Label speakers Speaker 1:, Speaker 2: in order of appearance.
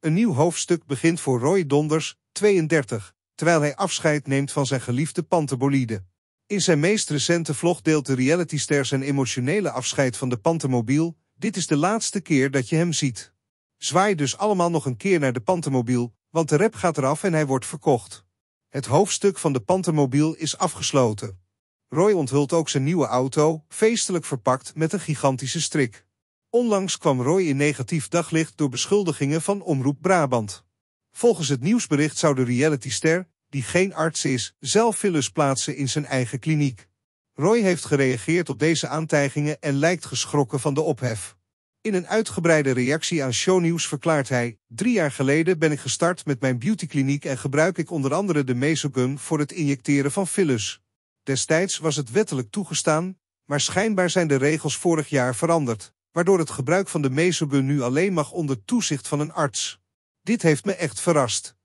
Speaker 1: Een nieuw hoofdstuk begint voor Roy Donders, 32, terwijl hij afscheid neemt van zijn geliefde pantenbolide. In zijn meest recente vlog deelt de realityster zijn emotionele afscheid van de pantenmobiel. Dit is de laatste keer dat je hem ziet. Zwaai dus allemaal nog een keer naar de pantenmobiel, want de rep gaat eraf en hij wordt verkocht. Het hoofdstuk van de pantenmobiel is afgesloten. Roy onthult ook zijn nieuwe auto, feestelijk verpakt met een gigantische strik. Onlangs kwam Roy in negatief daglicht door beschuldigingen van Omroep Brabant. Volgens het nieuwsbericht zou de realityster, die geen arts is, zelf fillers plaatsen in zijn eigen kliniek. Roy heeft gereageerd op deze aantijgingen en lijkt geschrokken van de ophef. In een uitgebreide reactie aan Shownieuws verklaart hij... Drie jaar geleden ben ik gestart met mijn beautykliniek en gebruik ik onder andere de mesogun voor het injecteren van fillers. Destijds was het wettelijk toegestaan, maar schijnbaar zijn de regels vorig jaar veranderd waardoor het gebruik van de mesobun nu alleen mag onder toezicht van een arts. Dit heeft me echt verrast.